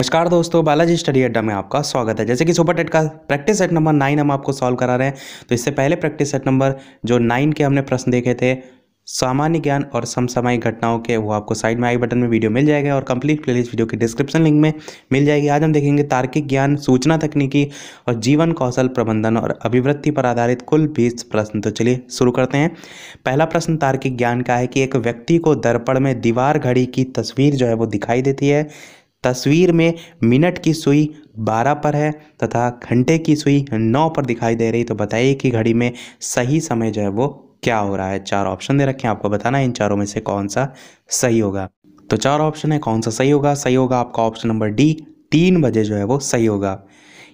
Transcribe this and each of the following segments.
नमस्कार दोस्तों बालाजी स्टडी अड्डा में आपका स्वागत है जैसे कि सुपर टेट का प्रैक्टिस सेट नंबर नाइन हम आपको सॉल्व करा रहे हैं तो इससे पहले प्रैक्टिस सेट नंबर जो नाइन के हमने प्रश्न देखे थे सामान्य ज्ञान और समसामयिक घटनाओं के वो आपको साइड में आई बटन में वीडियो मिल जाएगा और कंप्लीट प्लेलिस्ट वीडियो के डिस्क्रिप्शन लिंक में मिल जाएगी आज हम देखेंगे तार्किक ज्ञान सूचना तकनीकी और जीवन कौशल प्रबंधन और अभिवृत्ति पर आधारित कुल बीस प्रश्न तो चलिए शुरू करते हैं पहला प्रश्न तार्किक ज्ञान का है कि एक व्यक्ति को दर्पण में दीवार घड़ी की तस्वीर जो है वो दिखाई देती है तस्वीर में मिनट की सुई 12 पर है तथा घंटे की सुई 9 पर दिखाई दे रही तो बताइए कि घड़ी में सही समय जो है वो क्या हो रहा है चार ऑप्शन दे रखे हैं आपको बताना है इन चारों में से कौन सा सही होगा तो चार ऑप्शन है कौन सा सही होगा सही होगा आपका ऑप्शन नंबर डी तीन बजे जो है वो सही होगा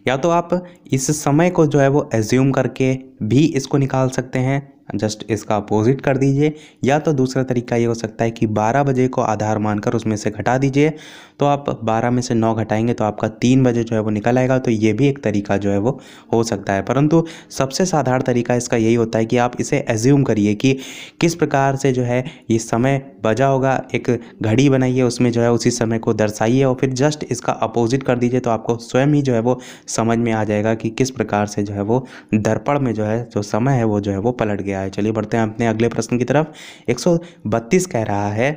या तो आप इस समय को जो है वो एज्यूम करके भी इसको निकाल सकते हैं जस्ट इसका अपोजिट कर दीजिए या तो दूसरा तरीका ये हो सकता है कि 12 बजे को आधार मानकर उसमें से घटा दीजिए तो आप 12 में से 9 घटाएंगे तो आपका 3 बजे जो है वो निकल आएगा तो ये भी एक तरीका जो है वो हो सकता है परंतु सबसे साधारण तरीका इसका यही होता है कि आप इसे एज्यूम करिए कि किस प्रकार से जो है ये समय बजा होगा एक घड़ी बनाइए उसमें जो है उसी समय को दर्शाइए और फिर जस्ट इसका अपोजिट कर दीजिए तो आपको स्वयं ही जो है वो समझ में आ जाएगा कि किस प्रकार से जो है वो दर्पण में जो है जो समय है वो जो है वो पलट गया गया है चलिए बढ़ते हैं अपने अगले प्रश्न की तरफ एक कह रहा है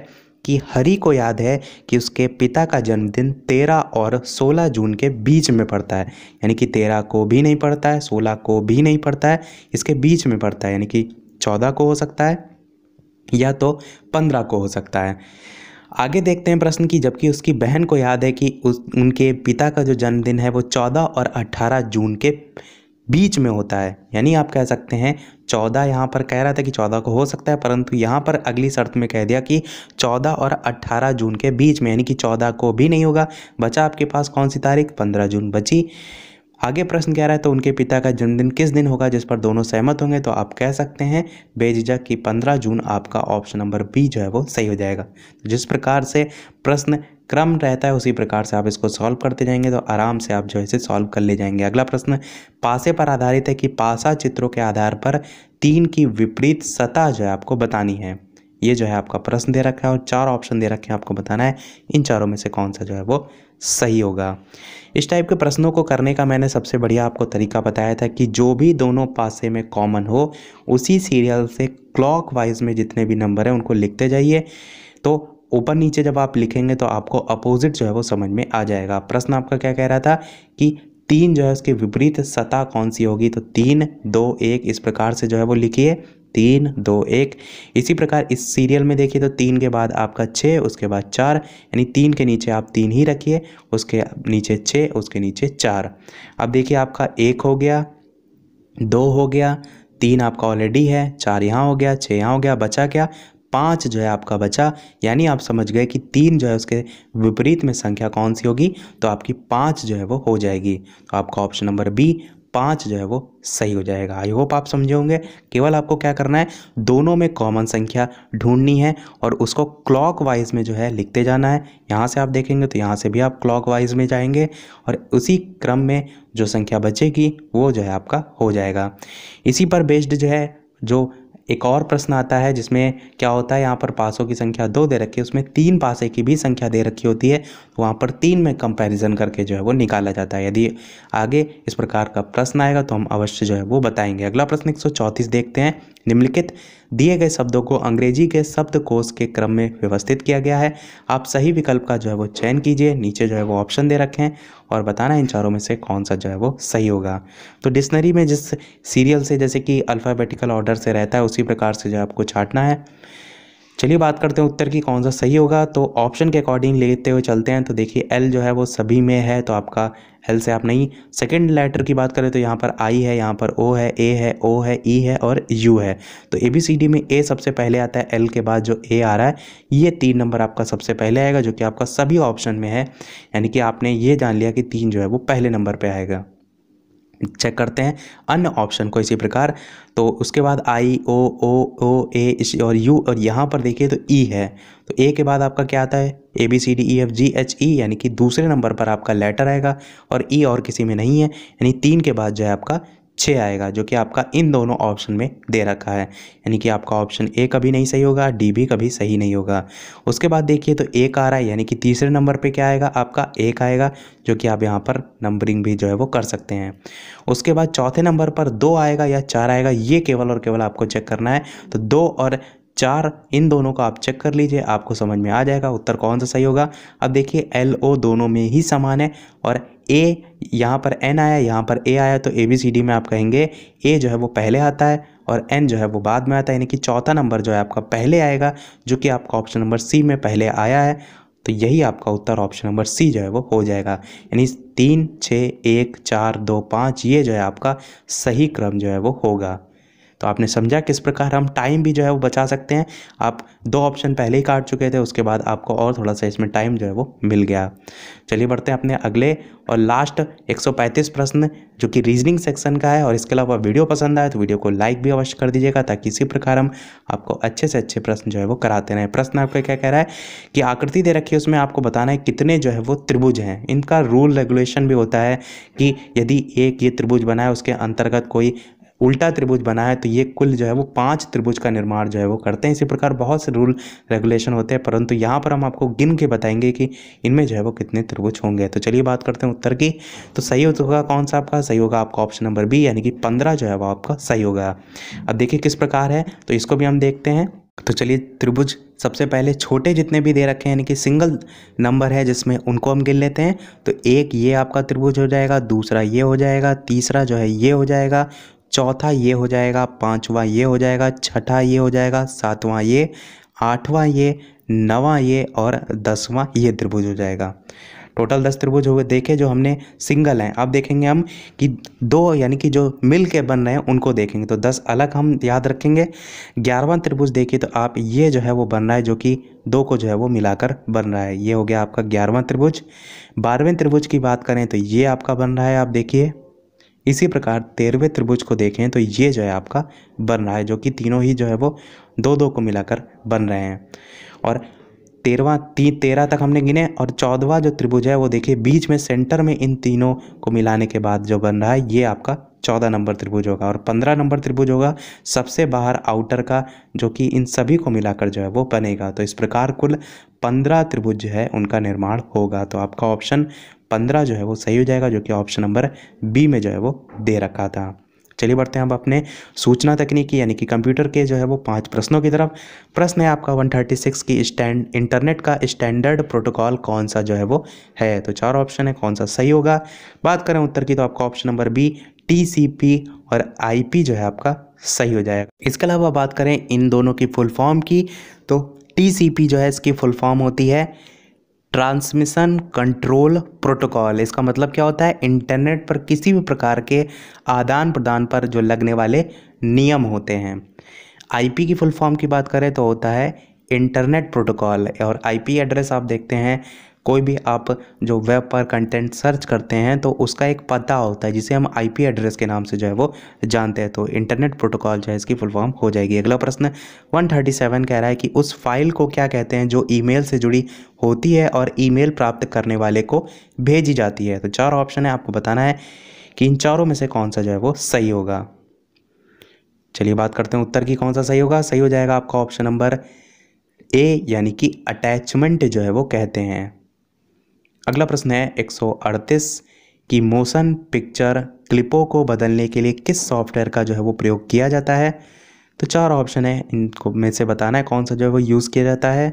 कि हरि को याद है कि उसके पिता का जन्मदिन 13 और 16 जून के बीच में पड़ता है यानी कि 13 को भी नहीं पड़ता है 16 को भी नहीं पड़ता है इसके बीच में पड़ता है यानी कि 14 को हो सकता है या तो 15 को हो सकता है आगे देखते हैं प्रश्न की जबकि उसकी बहन को याद है कि उस उनके पिता का जो जन्मदिन है वो 14 और 18 जून के बीच में होता है यानी आप कह सकते हैं चौदह यहाँ पर कह रहा था कि चौदह को हो सकता है परंतु यहाँ पर अगली शर्त में कह दिया कि चौदह और अट्ठारह जून के बीच में यानी कि चौदह को भी नहीं होगा बचा आपके पास कौन सी तारीख पंद्रह जून बची आगे प्रश्न कह रहा है तो उनके पिता का जन्मदिन किस दिन होगा जिस पर दोनों सहमत होंगे तो आप कह सकते हैं बेझिझक कि 15 जून आपका ऑप्शन नंबर बी जो है वो सही हो जाएगा जिस प्रकार से प्रश्न क्रम रहता है उसी प्रकार से आप इसको सॉल्व करते जाएंगे तो आराम से आप जो है इसे सॉल्व कर ले जाएंगे अगला प्रश्न पासे पर आधारित है कि पासा चित्रों के आधार पर तीन की विपरीत सतह जो है आपको बतानी है ये जो है आपका प्रश्न दे रखा है और चार ऑप्शन दे रखे हैं आपको बताना है इन चारों में से कौन सा जो है वो सही होगा इस टाइप के प्रश्नों को करने का मैंने सबसे बढ़िया आपको तरीका बताया था कि जो भी दोनों पासे में कॉमन हो उसी सीरियल से क्लॉक वाइज में जितने भी नंबर हैं उनको लिखते जाइए तो ऊपर नीचे जब आप लिखेंगे तो आपको अपोजिट जो है वो समझ में आ जाएगा प्रश्न आपका क्या कह रहा था कि तीन जो है उसके विपरीत सतह कौन सी होगी तो तीन दो एक इस प्रकार से जो है वो लिखिए तीन दो एक इसी प्रकार इस सीरियल में देखिए तो तीन के बाद आपका छः उसके बाद चार यानी तीन के नीचे आप तीन ही रखिए उसके नीचे छः उसके नीचे चार अब देखिए आपका एक हो गया दो हो गया तीन आपका ऑलरेडी है चार यहाँ हो गया छः यहाँ हो गया बचा क्या पाँच जो है आपका बचा यानी आप समझ गए कि तीन जो है उसके विपरीत में संख्या कौन सी होगी तो आपकी पाँच जो है वो हो जाएगी तो आपका ऑप्शन नंबर बी पाँच जो है वो सही हो जाएगा आई होप आप समझे होंगे केवल आपको क्या करना है दोनों में कॉमन संख्या ढूंढनी है और उसको क्लॉक वाइज में जो है लिखते जाना है यहाँ से आप देखेंगे तो यहाँ से भी आप क्लॉक वाइज में जाएंगे और उसी क्रम में जो संख्या बचेगी वो जो है आपका हो जाएगा इसी पर बेस्ड जो है जो एक और प्रश्न आता है जिसमें क्या होता है यहाँ पर पासों की संख्या दो दे रखी है उसमें तीन पासे की भी संख्या दे रखी होती है तो वहाँ पर तीन में कंपैरिजन करके जो है वो निकाला जाता है यदि आगे इस प्रकार का प्रश्न आएगा तो हम अवश्य जो है वो बताएंगे अगला प्रश्न एक देखते हैं निम्नलिखित दिए गए शब्दों को अंग्रेजी के शब्दकोश के क्रम में व्यवस्थित किया गया है आप सही विकल्प का जो है वो चयन कीजिए नीचे जो है वो ऑप्शन दे रखें और बताना इन चारों में से कौन सा जो है वो सही होगा तो डिक्शनरी में जिस सीरियल से जैसे कि अल्फ़ाबेटिकल ऑर्डर से रहता है उसी प्रकार से जो है आपको छाटना है चलिए बात करते हैं उत्तर की कौन सा सही होगा तो ऑप्शन के अकॉर्डिंग लेते हुए चलते हैं तो देखिए एल जो है वो सभी में है तो आपका एल से आप नहीं सेकेंड लेटर की बात करें तो यहाँ पर आई है यहाँ पर ओ है ए है ओ है ई e है और यू है तो ए बी सी डी में ए सबसे पहले आता है एल के बाद जो ए आ रहा है ये तीन नंबर आपका सबसे पहले आएगा जो कि आपका सभी ऑप्शन में है यानी कि आपने ये जान लिया कि तीन जो है वो पहले नंबर पर आएगा चेक करते हैं अन्य ऑप्शन को इसी प्रकार तो उसके बाद आई ओ ओ ओ ए और यू और यहाँ पर देखिए तो ई e है तो ए के बाद आपका क्या आता है A B C D E F G H E यानी कि दूसरे नंबर पर आपका लेटर आएगा और ई e और किसी में नहीं है यानी तीन के बाद जो है आपका छः आएगा जो कि आपका इन दोनों ऑप्शन में दे रखा है यानी कि आपका ऑप्शन ए कभी नहीं सही होगा डी भी कभी सही नहीं होगा उसके बाद देखिए तो एक आ रहा है यानी कि तीसरे नंबर पे क्या आएगा आपका एक आएगा जो कि आप यहाँ पर नंबरिंग भी जो है वो कर सकते हैं उसके बाद चौथे नंबर पर दो आएगा या चार आएगा ये केवल और केवल आपको चेक करना है तो दो और चार इन दोनों का आप चेक कर लीजिए आपको समझ में आ जाएगा उत्तर कौन सा सही होगा अब देखिए एल ओ दोनों में ही समान है और ए यहाँ पर एन आया यहाँ पर ए आया तो ए बी सी डी में आप कहेंगे ए जो है वो पहले आता है और एन जो है वो बाद में आता है यानी कि चौथा नंबर जो है आपका पहले आएगा जो कि आपका ऑप्शन नंबर सी में पहले आया है तो यही आपका उत्तर ऑप्शन नंबर सी जो है वो हो जाएगा यानी तीन छः एक चार दो पाँच ये जो है आपका सही क्रम जो है वो होगा तो आपने समझा किस प्रकार हम टाइम भी जो है वो बचा सकते हैं आप दो ऑप्शन पहले ही काट चुके थे उसके बाद आपको और थोड़ा सा इसमें टाइम जो है वो मिल गया चलिए बढ़ते हैं अपने अगले और लास्ट 135 प्रश्न जो कि रीजनिंग सेक्शन का है और इसके अलावा वीडियो पसंद आए तो वीडियो को लाइक भी अवश्य कर दीजिएगा ताकि इसी प्रकार हम आपको अच्छे से अच्छे प्रश्न जो है वो कराते रहें प्रश्न आपका क्या कह रहा है कि आकृति दे रखी है उसमें आपको बताना है कितने जो है वो त्रिभुज हैं इनका रूल रेगुलेशन भी होता है कि यदि एक ये त्रिभुज बनाए उसके अंतर्गत कोई उल्टा त्रिभुज बना है तो ये कुल जो है वो पांच त्रिभुज का निर्माण जो है वो करते हैं इसी प्रकार बहुत से रूल रेगुलेशन होते हैं परंतु यहाँ पर हम आपको गिन के बताएंगे कि इनमें जो है वो कितने त्रिभुज होंगे तो चलिए बात करते हैं उत्तर की तो सही होगा कौन सा आपका सही होगा आपका ऑप्शन नंबर बी यानी कि पंद्रह जो है वो आपका सही होगा अब देखिए किस प्रकार है तो इसको भी हम देखते हैं तो चलिए त्रिभुज सबसे पहले छोटे जितने भी दे रखे हैं यानी कि सिंगल नंबर है जिसमें उनको हम गिन लेते हैं तो एक ये आपका त्रिभुज हो जाएगा दूसरा ये हो जाएगा तीसरा जो है ये हो जाएगा चौथा ये हो जाएगा पांचवा ये हो जाएगा छठा ये हो जाएगा सातवां ये आठवां ये नवां ये और दसवां ये त्रिभुज हो जाएगा टोटल दस त्रिभुज हो गए देखे जो हमने सिंगल हैं अब देखेंगे हम कि दो यानी कि जो मिल के बन रहे हैं उनको देखेंगे तो दस अलग हम याद रखेंगे ग्यारहवां त्रिभुज देखिए तो आप ये जो है वो बन रहा है जो कि दो को जो है वो मिलाकर बन रहा है ये हो गया आपका ग्यारहवां त्रिभुज बारहवें त्रिभुज की बात करें तो ये आपका बन रहा है आप देखिए इसी प्रकार तेरहवें त्रिभुज को देखें तो ये जो है आपका बन रहा है जो कि तीनों ही जो है वो दो दो को मिलाकर बन रहे हैं और तेरवा ती तेरह तक हमने गिने और चौदवा जो त्रिभुज है वो देखिए बीच में सेंटर में इन तीनों को मिलाने के बाद जो बन रहा है ये आपका चौदह नंबर त्रिभुज होगा और पंद्रह नंबर त्रिभुज होगा सबसे बाहर आउटर का जो कि इन सभी को मिलाकर जो है वो बनेगा तो इस प्रकार कुल पंद्रह त्रिभुज है उनका निर्माण होगा तो आपका ऑप्शन पंद्रह जो है वो सही हो जाएगा जो कि ऑप्शन नंबर बी में जो है वो दे रखा था चलिए बढ़ते हैं अब अपने सूचना तकनीकी यानी कि कंप्यूटर के जो है वो पांच प्रश्नों की तरफ प्रश्न है आपका 136 की स्टैंड इंटरनेट का स्टैंडर्ड प्रोटोकॉल कौन सा जो है वो है तो चार ऑप्शन है कौन सा सही होगा बात करें उत्तर की तो आपका ऑप्शन नंबर बी टीसीपी और आईपी जो है आपका सही हो जाएगा इसके अलावा बात करें इन दोनों की फुल फॉर्म की तो टी जो है इसकी फुल फॉर्म होती है ट्रांसमिशन कंट्रोल प्रोटोकॉल इसका मतलब क्या होता है इंटरनेट पर किसी भी प्रकार के आदान प्रदान पर जो लगने वाले नियम होते हैं आईपी की फुल फॉर्म की बात करें तो होता है इंटरनेट प्रोटोकॉल और आईपी एड्रेस आप देखते हैं कोई भी आप जो वेब पर कंटेंट सर्च करते हैं तो उसका एक पता होता है जिसे हम आईपी एड्रेस के नाम से जो है वो जानते हैं तो इंटरनेट प्रोटोकॉल जो है इसकी फुल फॉर्म हो जाएगी अगला प्रश्न 137 कह रहा है कि उस फाइल को क्या कहते हैं जो ई से जुड़ी होती है और ई प्राप्त करने वाले को भेजी जाती है तो चार ऑप्शन है आपको बताना है कि इन चारों में से कौन सा जो है वो सही होगा चलिए बात करते हैं उत्तर की कौन सा सही होगा सही हो जाएगा आपका ऑप्शन नंबर ए यानी कि अटैचमेंट जो है वो कहते हैं अगला प्रश्न है 138 कि मोशन पिक्चर क्लिपों को बदलने के लिए किस सॉफ्टवेयर का जो है वो प्रयोग किया जाता है तो चार ऑप्शन है इनको में से बताना है कौन सा जो है वो यूज़ किया जाता है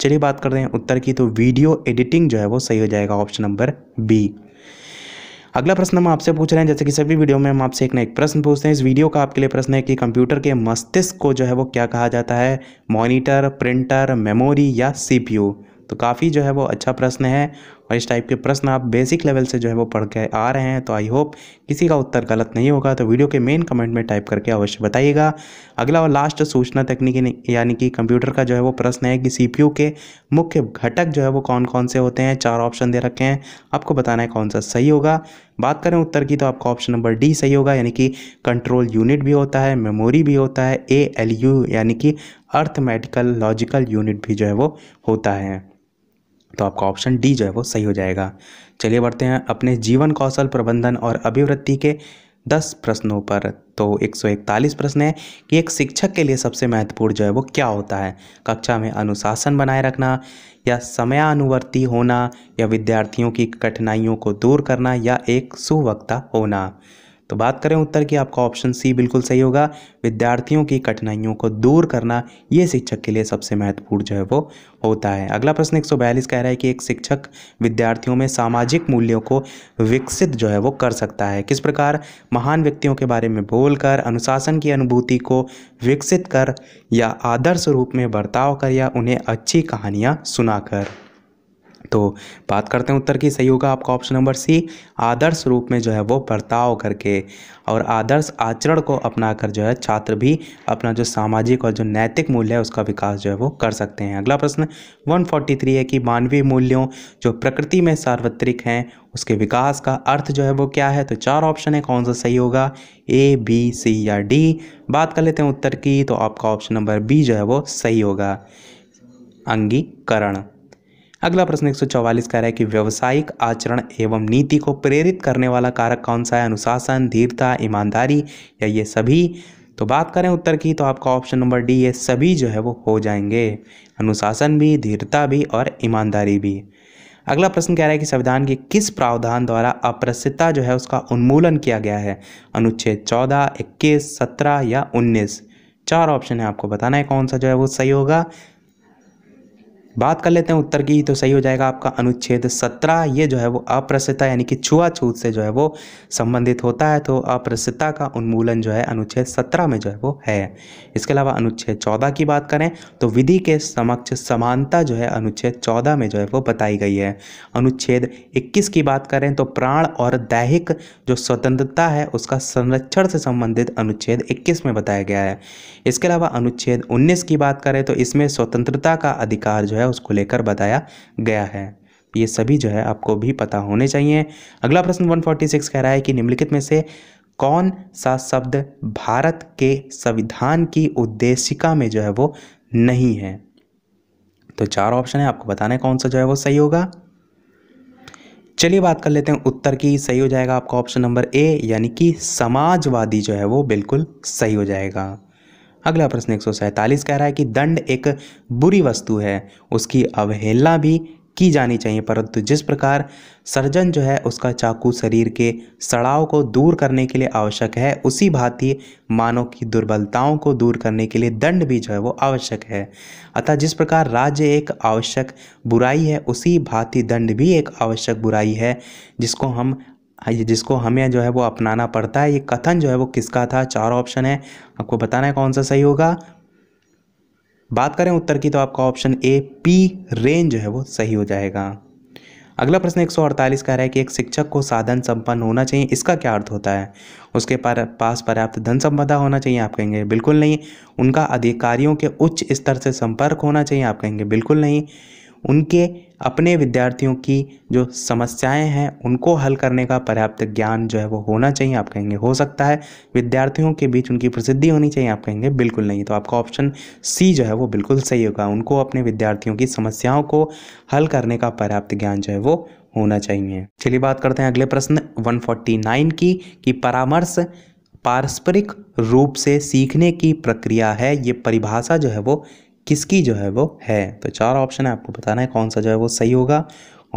चलिए बात करते हैं उत्तर की तो वीडियो एडिटिंग जो है वो सही हो जाएगा ऑप्शन नंबर बी अगला प्रश्न हम आपसे पूछ रहे हैं जैसे कि सभी वीडियो में हम आपसे एक ना एक प्रश्न पूछते हैं इस वीडियो का आपके लिए प्रश्न है कि कंप्यूटर के मस्तिष्क को जो है वो क्या कहा जाता है मॉनिटर प्रिंटर मेमोरी या सीपीयू तो काफ़ी जो है वो अच्छा प्रश्न है और इस टाइप के प्रश्न आप बेसिक लेवल से जो है वो पढ़ के आ रहे हैं तो आई होप किसी का उत्तर गलत नहीं होगा तो वीडियो के मेन कमेंट में टाइप करके अवश्य बताइएगा अगला और लास्ट सूचना तकनीकी यानी कि कंप्यूटर का जो है वो प्रश्न है कि सी के मुख्य घटक जो है वो कौन कौन से होते हैं चार ऑप्शन दे रखे हैं आपको बताना है कौन सा सही होगा बात करें उत्तर की तो आपका ऑप्शन नंबर डी सही होगा यानी कि कंट्रोल यूनिट भी होता है मेमोरी भी होता है ए एल यू यानी कि अर्थमेटिकल लॉजिकल यूनिट भी जो है वो होता है तो आपका ऑप्शन डी जो है वो सही हो जाएगा चलिए बढ़ते हैं अपने जीवन कौशल प्रबंधन और अभिवृत्ति के दस प्रश्नों पर तो एक सौ इकतालीस प्रश्न है कि एक शिक्षक के लिए सबसे महत्वपूर्ण जो है वो क्या होता है कक्षा में अनुशासन बनाए रखना या समयानुवर्ती होना या विद्यार्थियों की कठिनाइयों को दूर करना या एक सुवक्ता होना तो बात करें उत्तर की आपका ऑप्शन सी बिल्कुल सही होगा विद्यार्थियों की कठिनाइयों को दूर करना ये शिक्षक के लिए सबसे महत्वपूर्ण जो है वो होता है अगला प्रश्न एक कह रहा है कि एक शिक्षक विद्यार्थियों में सामाजिक मूल्यों को विकसित जो है वो कर सकता है किस प्रकार महान व्यक्तियों के बारे में बोलकर अनुशासन की अनुभूति को विकसित कर या आदर्श रूप में बर्ताव कर या उन्हें अच्छी कहानियाँ सुनाकर तो बात करते हैं उत्तर की सही होगा आपका ऑप्शन नंबर सी आदर्श रूप में जो है वो बर्ताव करके और आदर्श आचरण को अपना कर जो है छात्र भी अपना जो सामाजिक और जो नैतिक मूल्य है उसका विकास जो है वो कर सकते हैं अगला प्रश्न 143 है कि मानवीय मूल्यों जो प्रकृति में सार्वत्रिक हैं उसके विकास का अर्थ जो है वो क्या है तो चार ऑप्शन है कौन सा सही होगा ए बी सी या डी बात कर लेते हैं उत्तर की तो आपका ऑप्शन नंबर बी जो है वो सही होगा अंगीकरण अगला प्रश्न कह का है कि व्यवसायिक आचरण एवं नीति को प्रेरित करने वाला कारक कौन सा है अनुशासन धीरता ईमानदारी या ये सभी तो बात करें उत्तर की तो आपका ऑप्शन नंबर डी ये सभी जो है वो हो जाएंगे अनुशासन भी धीरता भी और ईमानदारी भी अगला प्रश्न कह रहा है कि संविधान के किस प्रावधान द्वारा अप्रसिद्धता जो है उसका उन्मूलन किया गया है अनुच्छेद 14, 21, 17 या 19 चार ऑप्शन है आपको बताना है कौन सा जो है वो सही होगा बात कर लेते हैं उत्तर की तो सही हो जाएगा आपका अनुच्छेद सत्रह ये जो है वो अप्रसिद्धता यानी कि छुआछूत से जो है वो संबंधित होता है तो अप्रसता का उन्मूलन जो है अनुच्छेद सत्रह में जो है वो है इसके अलावा अनुच्छेद चौदह की बात करें तो विधि के समक्ष समानता जो है अनुच्छेद चौदह में जो है वो बताई गई है अनुच्छेद इक्कीस की बात करें तो प्राण और दैहिक जो स्वतंत्रता है उसका संरक्षण से संबंधित अनुच्छेद इक्कीस में बताया गया है इसके अलावा अनुच्छेद उन्नीस की बात करें तो इसमें स्वतंत्रता का अधिकार जो है उसको लेकर बताया गया है ये सभी जो है आपको भी पता होने चाहिए अगला प्रश्न 146 कह रहा है कि निम्नलिखित में से कौन सा शब्द भारत के संविधान की उद्देशिका में जो है वो नहीं है तो चार ऑप्शन है आपको बताना है कौन सा जो है वो सही होगा चलिए बात कर लेते हैं उत्तर की सही हो जाएगा आपका ऑप्शन नंबर ए यानी कि समाजवादी जो है वो बिल्कुल सही हो जाएगा अगला प्रश्न एक कह रहा है कि दंड एक बुरी वस्तु है उसकी अवहेलना भी की जानी चाहिए परंतु जिस प्रकार सर्जन जो है उसका चाकू शरीर के सड़ाव को दूर करने के लिए आवश्यक है उसी भांति मानव की दुर्बलताओं को दूर करने के लिए दंड भी जो है वो आवश्यक है अतः जिस प्रकार राज्य एक आवश्यक बुराई है उसी भांति दंड भी एक आवश्यक बुराई है जिसको हम हाँ जिसको हमें जो है वो अपनाना पड़ता है ये कथन जो है वो किसका था चार ऑप्शन है आपको बताना है कौन सा सही होगा बात करें उत्तर की तो आपका ऑप्शन ए पी रेन जो है वो सही हो जाएगा अगला प्रश्न 148 कह रहा है कि एक शिक्षक को साधन संपन्न होना चाहिए इसका क्या अर्थ होता है उसके पर, पास पर्याप्त धन संपदा होना चाहिए आप कहेंगे बिल्कुल नहीं उनका अधिकारियों के उच्च स्तर से संपर्क होना चाहिए आप कहेंगे बिल्कुल नहीं उनके अपने विद्यार्थियों की जो समस्याएं हैं उनको हल करने का पर्याप्त ज्ञान जो है वो होना चाहिए आप कहेंगे हो सकता है विद्यार्थियों के बीच उनकी प्रसिद्धि होनी चाहिए आप कहेंगे बिल्कुल नहीं तो आपका ऑप्शन सी जो है वो बिल्कुल सही होगा उनको अपने विद्यार्थियों की समस्याओं को हल करने का पर्याप्त ज्ञान जो है वो होना चाहिए चलिए बात करते हैं अगले प्रश्न वन की कि परामर्श पारस्परिक रूप से सीखने की प्रक्रिया है ये परिभाषा जो है वो किसकी जो है वो है तो चार ऑप्शन है आपको बताना है कौन सा जो है वो सही होगा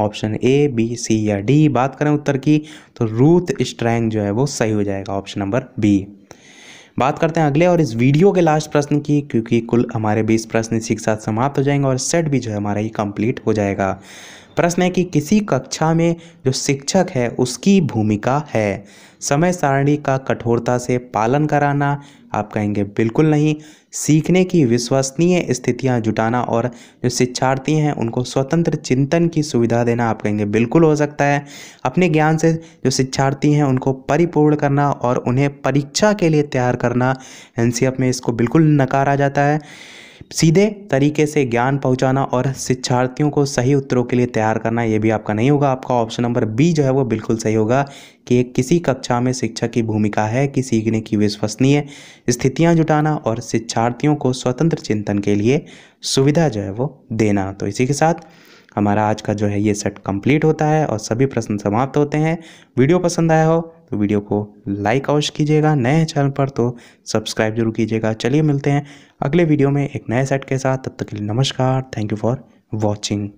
ऑप्शन ए बी सी या डी बात करें उत्तर की तो रूथ स्ट्रैंग जो है वो सही हो जाएगा ऑप्शन नंबर बी बात करते हैं अगले और इस वीडियो के लास्ट प्रश्न की क्योंकि कुल हमारे बीस प्रश्न इसी के साथ समाप्त हो जाएंगे और सेट भी जो है हमारा ये कंप्लीट हो जाएगा प्रश्न है कि किसी कक्षा में जो शिक्षक है उसकी भूमिका है समय सारणी का कठोरता से पालन कराना आप कहेंगे बिल्कुल नहीं सीखने की विश्वसनीय स्थितियां जुटाना और जो शिक्षार्थी हैं उनको स्वतंत्र चिंतन की सुविधा देना आप कहेंगे बिल्कुल हो सकता है अपने ज्ञान से जो शिक्षार्थी हैं उनको परिपूर्ण करना और उन्हें परीक्षा के लिए तैयार करना एन में इसको बिल्कुल नकारा जाता है सीधे तरीके से ज्ञान पहुंचाना और शिक्षार्थियों को सही उत्तरों के लिए तैयार करना ये भी आपका नहीं होगा आपका ऑप्शन नंबर बी जो है वो बिल्कुल सही होगा कि एक किसी कक्षा में शिक्षक की भूमिका है कि सीखने की विश्वसनीय स्थितियां जुटाना और शिक्षार्थियों को स्वतंत्र चिंतन के लिए सुविधा जो है वो देना तो इसी के साथ हमारा आज का जो है ये सेट कम्प्लीट होता है और सभी प्रश्न समाप्त होते हैं वीडियो पसंद आया हो तो वीडियो को लाइक अवश्य कीजिएगा नए चैनल पर तो सब्सक्राइब जरूर कीजिएगा चलिए मिलते हैं अगले वीडियो में एक नए सेट के साथ तब तक के लिए नमस्कार थैंक यू फॉर वॉचिंग